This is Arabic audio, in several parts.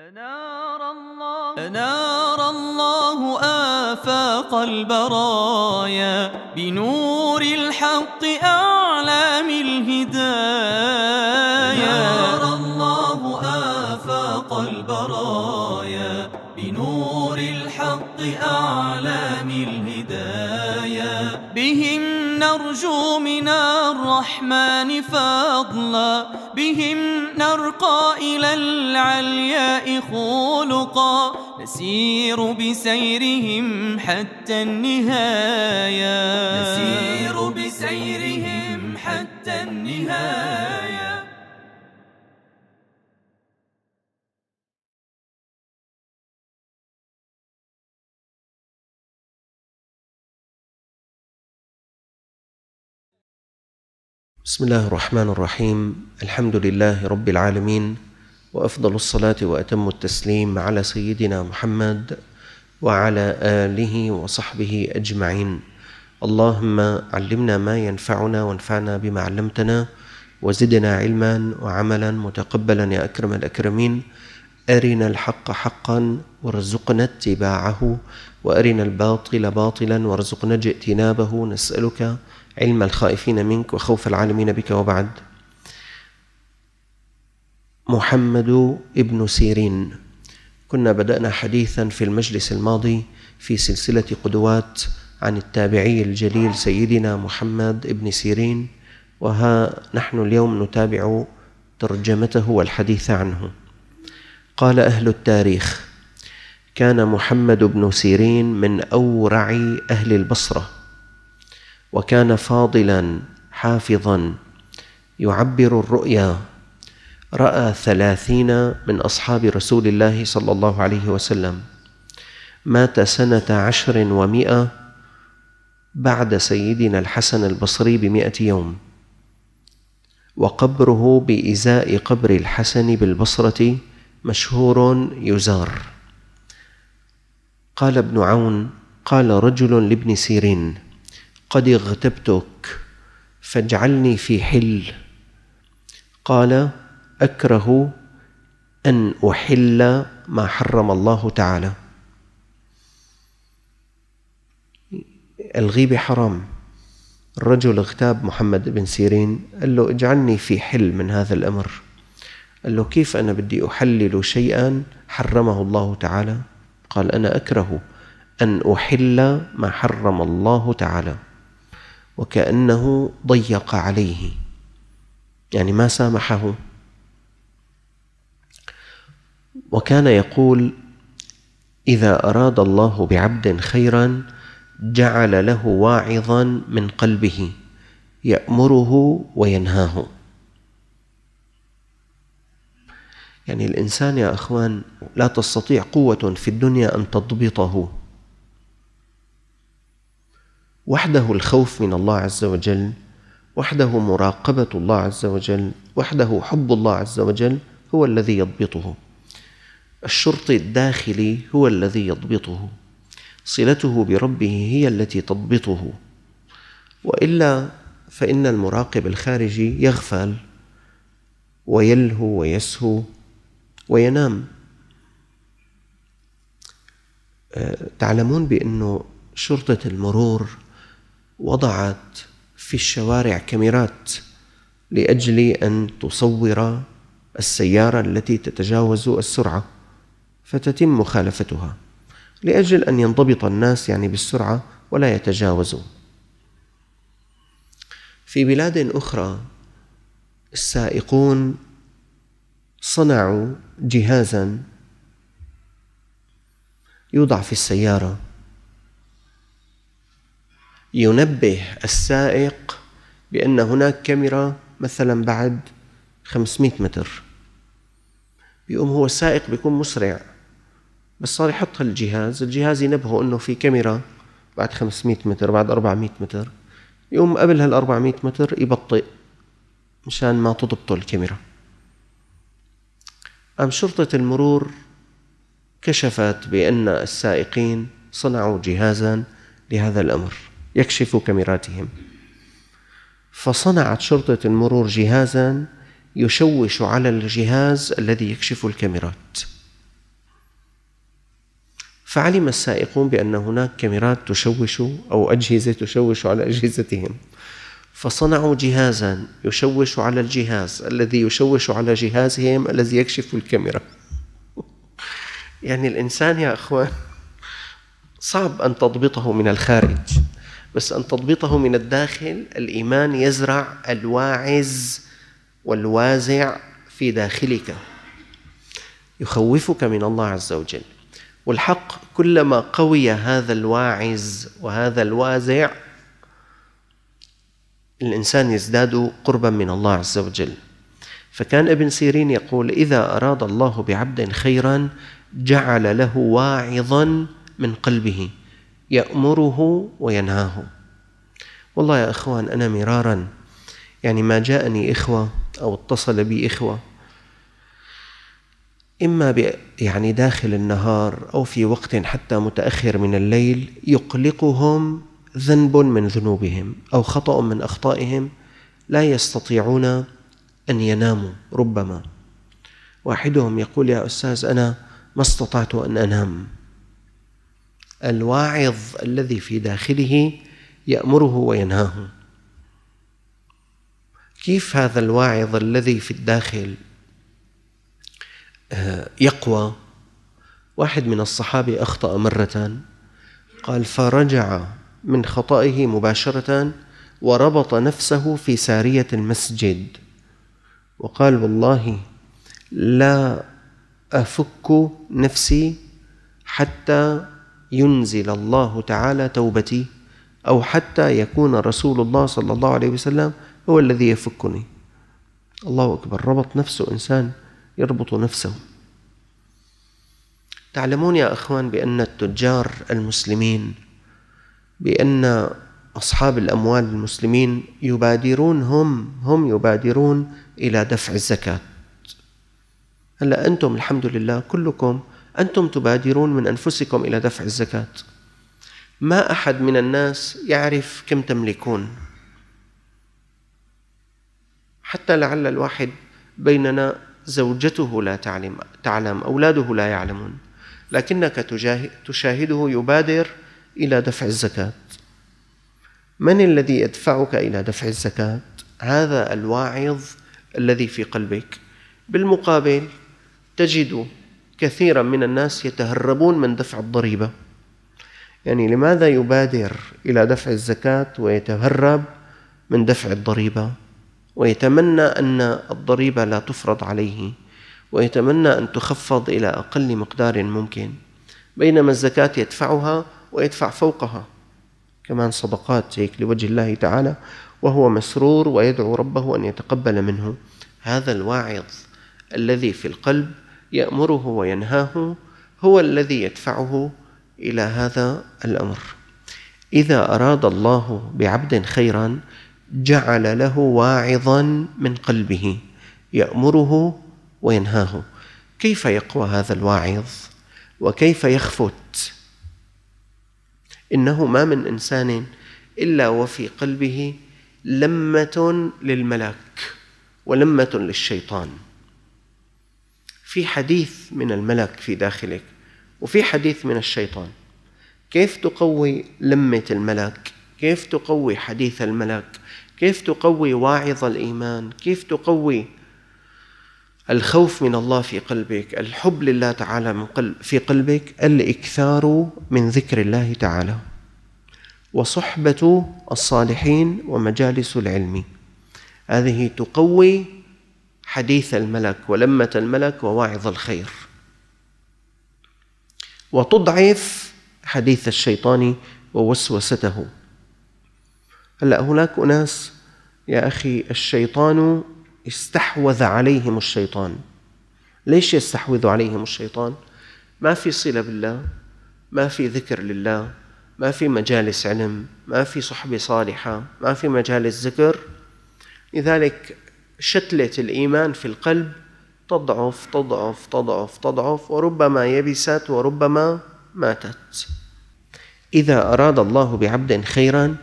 أنار الله, أنار الله آفاق البرايا بنور الحق أعلام الهدايا أنار الله آفاق البرايا بنور الحق أعلام الهدايا بهم نرجو من الرحمن فضلا بهم نرقى إلى العلياء خلقا نسير بسيرهم حتى النهاية نسير بسيرهم حتى النهاية بسم الله الرحمن الرحيم الحمد لله رب العالمين وافضل الصلاه واتم التسليم على سيدنا محمد وعلى اله وصحبه اجمعين اللهم علمنا ما ينفعنا وانفعنا بما علمتنا وزدنا علما وعملا متقبلا يا اكرم الاكرمين أرنا الحق حقا وارزقنا اتباعه وأرنا الباطل باطلا وارزقنا اجتنابه نسألك علم الخائفين منك وخوف العالمين بك وبعد محمد ابن سيرين كنا بدأنا حديثا في المجلس الماضي في سلسلة قدوات عن التابعي الجليل سيدنا محمد ابن سيرين وها نحن اليوم نتابع ترجمته والحديث عنه قال أهل التاريخ كان محمد بن سيرين من أورع أهل البصرة وكان فاضلا حافظا يعبر الرؤيا رأى ثلاثين من أصحاب رسول الله صلى الله عليه وسلم مات سنة عشر ومائة بعد سيدنا الحسن البصري بمائة يوم وقبره بإزاء قبر الحسن بالبصرة مشهور يزار قال ابن عون قال رجل لابن سيرين قد اغتبتك فاجعلني في حل قال اكره ان احل ما حرم الله تعالى الغيبه حرام الرجل اغتاب محمد بن سيرين قال له اجعلني في حل من هذا الامر قال له كيف أنا بدي أحلل شيئا حرمه الله تعالى قال أنا أكره أن أحل ما حرم الله تعالى وكأنه ضيق عليه يعني ما سامحه وكان يقول إذا أراد الله بعبد خيرا جعل له واعظا من قلبه يأمره وينهاه يعني الانسان يا اخوان لا تستطيع قوه في الدنيا ان تضبطه وحده الخوف من الله عز وجل وحده مراقبه الله عز وجل وحده حب الله عز وجل هو الذي يضبطه الشرطي الداخلي هو الذي يضبطه صلته بربه هي التي تضبطه والا فان المراقب الخارجي يغفل ويلهو ويسهو وينام آه، تعلمون بأنه شرطة المرور وضعت في الشوارع كاميرات لأجل أن تصور السيارة التي تتجاوز السرعة فتتم مخالفتها لأجل أن ينضبط الناس يعني بالسرعة ولا يتجاوزوا في بلاد أخرى السائقون صنعوا جهازا يوضع في السيارة ينبه السائق بأن هناك كاميرا مثلا بعد 500 متر بيقوم هو السائق بيكون مسرع بس صار يحط هالجهاز الجهاز ينبهه انه في كاميرا بعد 500 متر بعد 400 متر يقوم قبل هال 400 متر يبطئ مشان ما تضبطه الكاميرا أم شرطة المرور كشفت بأن السائقين صنعوا جهازا لهذا الأمر يكشف كاميراتهم فصنعت شرطة المرور جهازا يشوش على الجهاز الذي يكشف الكاميرات فعلم السائقون بأن هناك كاميرات تشوش أو أجهزة تشوش على أجهزتهم فصنعوا جهازا يشوش على الجهاز الذي يشوش على جهازهم الذي يكشف الكاميرا يعني الإنسان يا أخوان صعب أن تضبطه من الخارج بس أن تضبطه من الداخل الإيمان يزرع الواعز والوازع في داخلك يخوفك من الله عز وجل والحق كلما قوي هذا الواعز وهذا الوازع الإنسان يزداد قربا من الله عز وجل فكان ابن سيرين يقول إذا أراد الله بعبد خيرا جعل له واعظا من قلبه يأمره وينهاه والله يا إخوان أنا مرارا يعني ما جاءني إخوة أو اتصل بي إخوة إما يعني داخل النهار أو في وقت حتى متأخر من الليل يقلقهم ذنب من ذنوبهم او خطا من اخطائهم لا يستطيعون ان يناموا ربما واحدهم يقول يا استاذ انا ما استطعت ان انام الواعظ الذي في داخله يامره وينهاه كيف هذا الواعظ الذي في الداخل آه، يقوى واحد من الصحابه اخطا مره قال فرجع من خطئه مباشرة وربط نفسه في سارية المسجد وقال والله لا أفك نفسي حتى ينزل الله تعالى توبتي أو حتى يكون رسول الله صلى الله عليه وسلم هو الذي يفكني الله أكبر ربط نفسه إنسان يربط نفسه تعلمون يا أخوان بأن التجار المسلمين بأن أصحاب الأموال المسلمين يبادرون هم هم يبادرون إلى دفع الزكاة هلا أنتم الحمد لله كلكم أنتم تبادرون من أنفسكم إلى دفع الزكاة ما أحد من الناس يعرف كم تملكون حتى لعل الواحد بيننا زوجته لا تعلم تعلم أولاده لا يعلمون لكنك تشاهده يبادر الى دفع الزكاه من الذي يدفعك الى دفع الزكاه هذا الواعظ الذي في قلبك بالمقابل تجد كثيرا من الناس يتهربون من دفع الضريبه يعني لماذا يبادر الى دفع الزكاه ويتهرب من دفع الضريبه ويتمنى ان الضريبه لا تفرض عليه ويتمنى ان تخفض الى اقل مقدار ممكن بينما الزكاه يدفعها ويدفع فوقها كمان صدقات هيك لوجه الله تعالى وهو مسرور ويدعو ربه أن يتقبل منه هذا الواعظ الذي في القلب يأمره وينهاه هو الذي يدفعه إلى هذا الأمر إذا أراد الله بعبد خيرا جعل له واعظا من قلبه يأمره وينهاه كيف يقوى هذا الواعظ وكيف يخفت إنه ما من إنسان إلا وفي قلبه لمة للملك ولمة للشيطان في حديث من الملك في داخلك وفي حديث من الشيطان كيف تقوي لمة الملك كيف تقوي حديث الملك كيف تقوي واعظ الإيمان كيف تقوي الخوف من الله في قلبك الحب لله تعالى من قلب في قلبك الإكثار من ذكر الله تعالى وصحبة الصالحين ومجالس العلم هذه تقوي حديث الملك ولمة الملك وواعظ الخير وتضعف حديث الشيطان ووسوسته هلا هناك أناس يا أخي الشيطان استحوذ عليهم الشيطان ليش يستحوذ عليهم الشيطان ما في صله بالله ما في ذكر لله ما في مجالس علم ما في صحبه صالحه ما في مجالس ذكر لذلك شتله الايمان في القلب تضعف تضعف تضعف تضعف وربما يبست وربما ماتت اذا اراد الله بعبد خيرا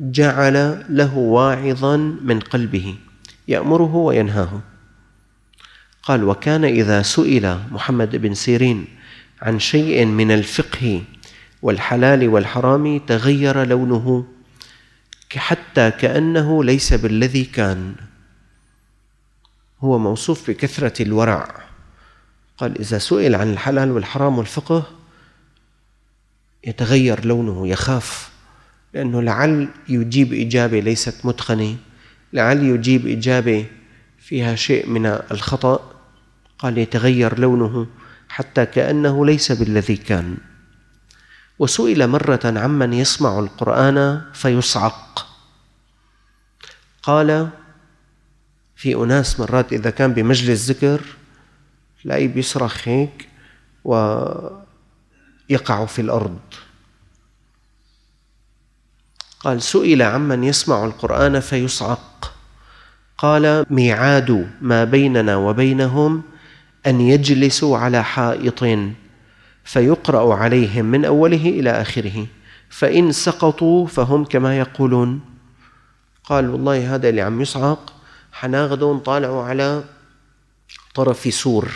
جعل له واعظا من قلبه يأمره وينهاه قال وكان إذا سئل محمد بن سيرين عن شيء من الفقه والحلال والحرام تغير لونه حتى كأنه ليس بالذي كان هو موصوف بكثرة الورع قال إذا سئل عن الحلال والحرام والفقه يتغير لونه يخاف لأنه لعل يجيب إجابة ليست متقنة لعلي يجيب إجابة فيها شيء من الخطأ قال يتغير لونه حتى كأنه ليس بالذي كان وسئل مرة عمن يسمع القرآن فيصعق قال في أناس مرات إذا كان بمجلس ذكر لا بيصرخ هيك ويقع في الأرض قال سئل عمن يسمع القرآن فيصعق قال ميعاد ما بيننا وبينهم أن يجلسوا على حائط فيقرأ عليهم من أوله إلى آخره فإن سقطوا فهم كما يقولون قال والله هذا اللي عم يصعق حناخده طالعوا على طرف سور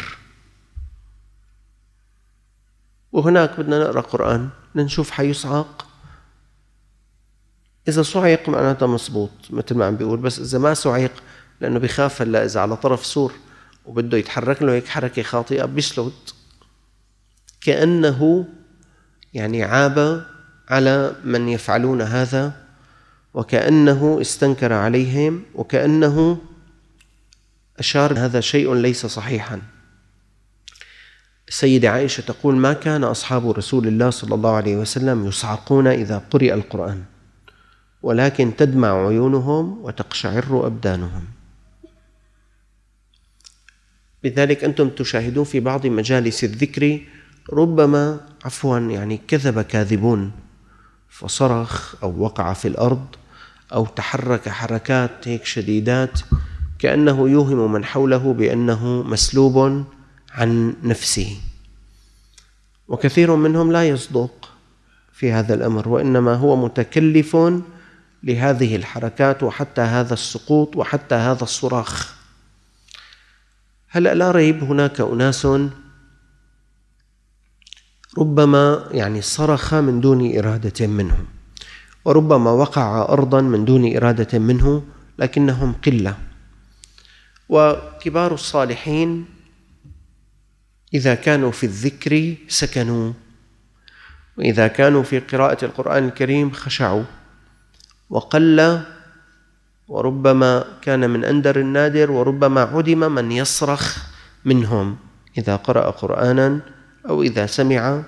وهناك بدنا نقرأ قرآن لنشوف حيصعق اذا صعق معناتها مزبوط مثل ما عم بيقول بس اذا ما صعق لانه بخاف هلا اذا على طرف سور وبده يتحرك له هيك حركه خاطئه بيسلد كانه يعني عاب على من يفعلون هذا وكانه استنكر عليهم وكانه اشار هذا شيء ليس صحيحا السيدة عائشة تقول ما كان أصحاب رسول الله صلى الله عليه وسلم يصعقون إذا قرئ القرآن ولكن تدمع عيونهم وتقشعر أبدانهم لذلك أنتم تشاهدون في بعض مجالس الذكر ربما عفوا يعني كذب كاذبون فصرخ أو وقع في الأرض أو تحرك حركات هيك شديدات كأنه يوهم من حوله بأنه مسلوب عن نفسه وكثير منهم لا يصدق في هذا الأمر وإنما هو متكلف لهذه الحركات وحتى هذا السقوط وحتى هذا الصراخ هلا لا ريب هناك اناس ربما يعني صرخ من دون اراده منه وربما وقع ارضا من دون اراده منه لكنهم قله وكبار الصالحين اذا كانوا في الذكر سكنوا واذا كانوا في قراءه القران الكريم خشعوا وقل وربما كان من أندر النادر وربما عدم من يصرخ منهم إذا قرأ قرآنا أو إذا سمع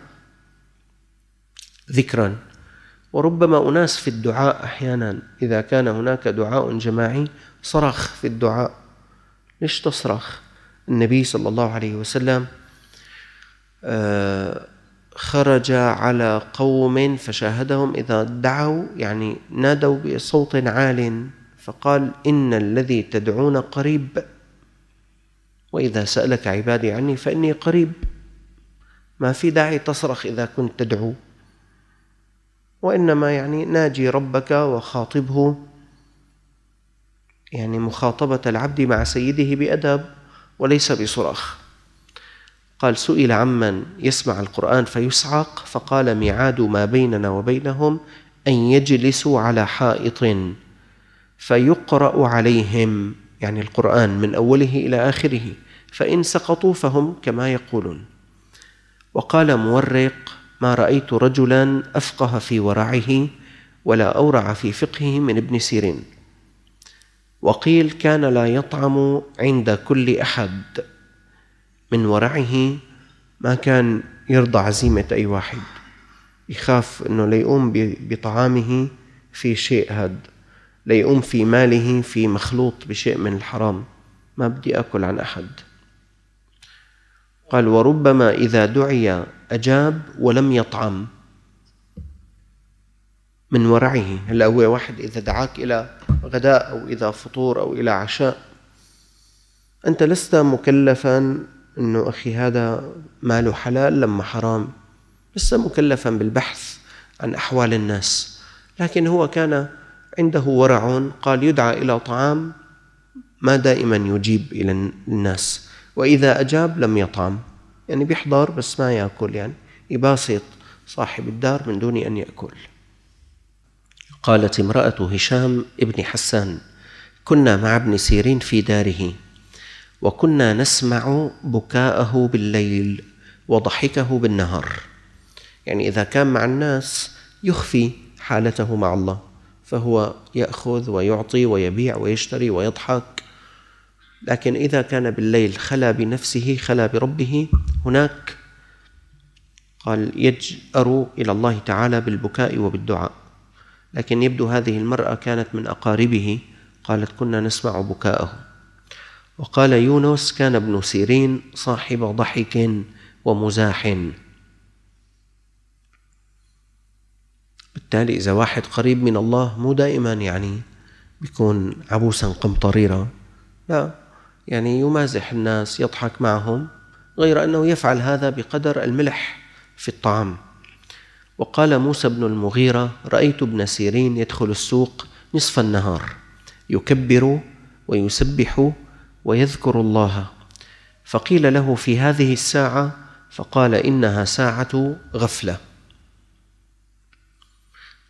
ذكرا وربما أناس في الدعاء أحيانا إذا كان هناك دعاء جماعي صرخ في الدعاء ليش تصرخ النبي صلى الله عليه وسلم آه خرج على قوم فشاهدهم إذا دعوا يعني نادوا بصوت عال فقال إن الذي تدعون قريب وإذا سألك عبادي عني فإني قريب ما في داعي تصرخ إذا كنت تدعو وإنما يعني ناجي ربك وخاطبه يعني مخاطبة العبد مع سيده بأدب وليس بصراخ قال سئل عمن يسمع القرآن فيصعق فقال ميعاد ما بيننا وبينهم أن يجلسوا على حائط فيقرأ عليهم يعني القرآن من أوله إلى آخره فإن سقطوا فهم كما يقولون وقال مورق ما رأيت رجلا أفقه في ورعه ولا أورع في فقهه من ابن سيرين وقيل كان لا يطعم عند كل أحد من ورعه ما كان يرضى عزيمة أي واحد يخاف أنه ليقوم بطعامه في شيء هاد ليقوم في ماله في مخلوط بشيء من الحرام ما بدي أكل عن أحد قال وربما إذا دعي أجاب ولم يطعم من ورعه هلا هو واحد إذا دعاك إلى غداء أو إلى فطور أو إلى عشاء أنت لست مكلفا انه اخي هذا ماله حلال لما حرام لسه مكلفا بالبحث عن احوال الناس لكن هو كان عنده ورع قال يدعى الى طعام ما دائما يجيب الى الناس واذا اجاب لم يطعم يعني بيحضر بس ما ياكل يعني يباسط صاحب الدار من دون ان ياكل قالت امراه هشام ابن حسان كنا مع ابن سيرين في داره وكنا نسمع بكاءه بالليل وضحكه بالنهار يعني اذا كان مع الناس يخفي حالته مع الله فهو ياخذ ويعطي ويبيع ويشتري ويضحك لكن اذا كان بالليل خلا بنفسه خلا بربه هناك قال يجأر الى الله تعالى بالبكاء وبالدعاء لكن يبدو هذه المراه كانت من اقاربه قالت كنا نسمع بكاءه وقال يونس كان ابن سيرين صاحب ضحك ومزاح بالتالي إذا واحد قريب من الله مو دائما يعني بيكون عبوسا قمطريرا لا يعني يمازح الناس يضحك معهم غير أنه يفعل هذا بقدر الملح في الطعام وقال موسى بن المغيرة رأيت ابن سيرين يدخل السوق نصف النهار يكبر ويسبح ويذكر الله فقيل له في هذه الساعه فقال انها ساعه غفله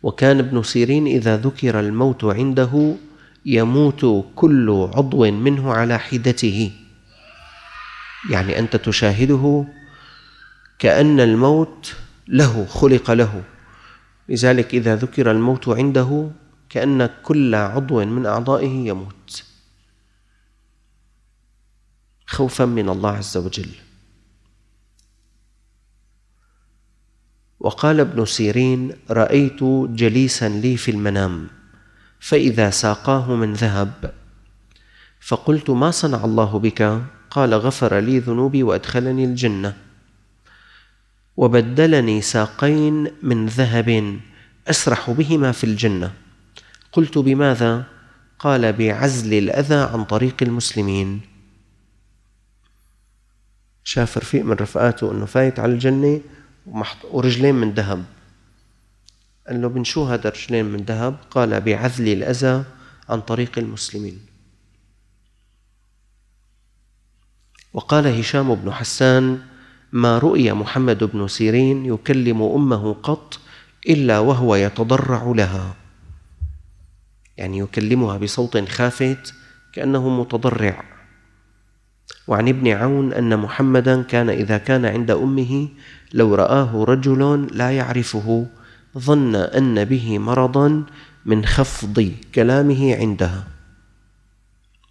وكان ابن سيرين اذا ذكر الموت عنده يموت كل عضو منه على حدته يعني انت تشاهده كان الموت له خلق له لذلك اذا ذكر الموت عنده كان كل عضو من اعضائه يموت خوفا من الله عز وجل وقال ابن سيرين رايت جليسا لي في المنام فاذا ساقاه من ذهب فقلت ما صنع الله بك قال غفر لي ذنوبي وادخلني الجنه وبدلني ساقين من ذهب اسرح بهما في الجنه قلت بماذا قال بعزل الاذى عن طريق المسلمين شاف رفيق من رفقاته انه فايت على الجنه ومحط ورجلين من ذهب قال له من شو هذا رجلين من ذهب قال بعذل الاذى عن طريق المسلمين وقال هشام بن حسان ما رؤي محمد بن سيرين يكلم امه قط الا وهو يتضرع لها يعني يكلمها بصوت خافت كانه متضرع وعن ابن عون أن محمدا كان إذا كان عند أمه لو رآه رجل لا يعرفه ظن أن به مرضا من خفض كلامه عندها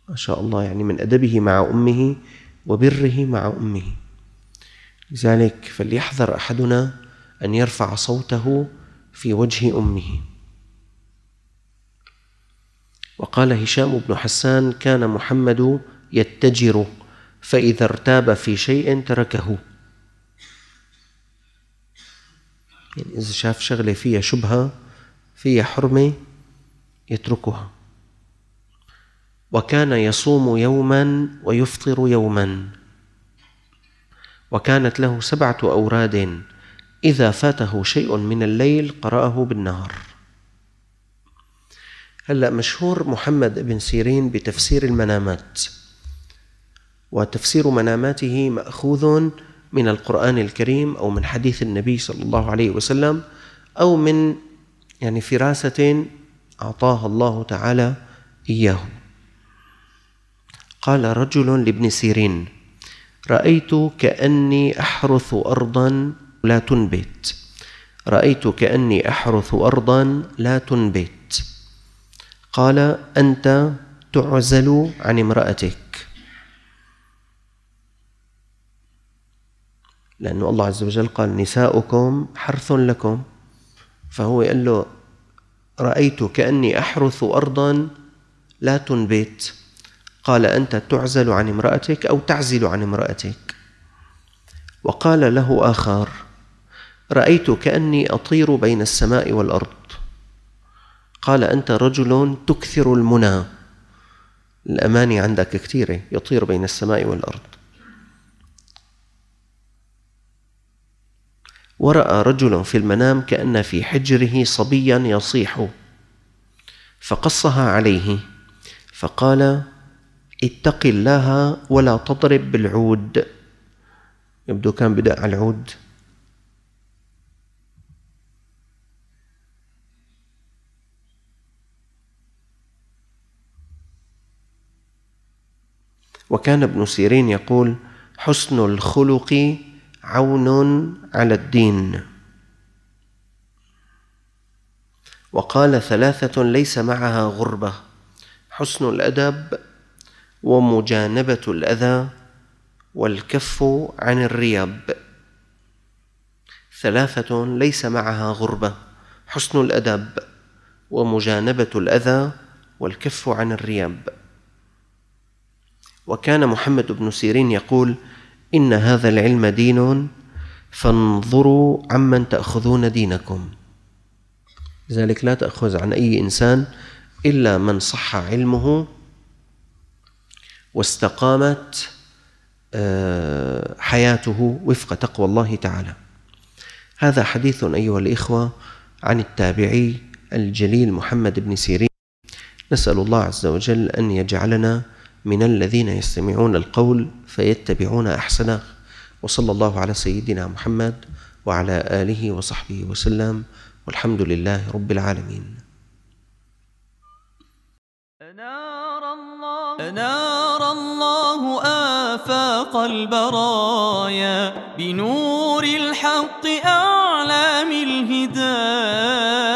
ما شاء الله يعني من أدبه مع أمه وبره مع أمه لذلك فليحذر أحدنا أن يرفع صوته في وجه أمه وقال هشام بن حسان كان محمد يتجر فإذا ارتاب في شيء تركه يعني إذا شاف شغلة فيها شبهة فيها حرمة يتركها وكان يصوم يوما ويفطر يوما وكانت له سبعة أوراد إذا فاته شيء من الليل قرأه بالنهار هلأ مشهور محمد بن سيرين بتفسير المنامات وتفسير مناماته ماخوذ من القران الكريم او من حديث النبي صلى الله عليه وسلم او من يعني فراسه اعطاها الله تعالى اياه قال رجل لابن سيرين رايت كاني احرث ارضا لا تنبت رايت كاني احرث ارضا لا تنبت قال انت تعزل عن امراتك لأنه الله عز وجل قال نساؤكم حرث لكم فهو قال له رأيت كأني أحرث أرضا لا تنبت قال أنت تعزل عن امرأتك أو تعزل عن امرأتك وقال له آخر رأيت كأني أطير بين السماء والأرض قال أنت رجل تكثر المنى الأماني عندك كثيرة يطير بين السماء والأرض وراى رجلا في المنام كان في حجره صبيا يصيح فقصها عليه فقال اتق الله ولا تضرب بالعود يبدو كان بدأ على العود وكان ابن سيرين يقول حسن الخلق عون على الدين وقال ثلاثة ليس معها غربة حسن الأدب ومجانبة الأذى والكف عن الرياب ثلاثة ليس معها غربة حسن الأدب ومجانبة الأذى والكف عن الرياب وكان محمد بن سيرين يقول: إن هذا العلم دين فانظروا عمن تأخذون دينكم لذلك لا تأخذ عن أي إنسان إلا من صح علمه واستقامت آه، حياته وفق تقوى الله تعالى هذا حديث أيها الإخوة عن التابعي الجليل محمد بن سيرين نسأل الله عز وجل أن يجعلنا من الذين يستمعون القول فيتبعون احسنه وصلى الله على سيدنا محمد وعلى اله وصحبه وسلم والحمد لله رب العالمين أنار الله, أنار الله آفاق البرايا بنور الحق أعلام الهدايا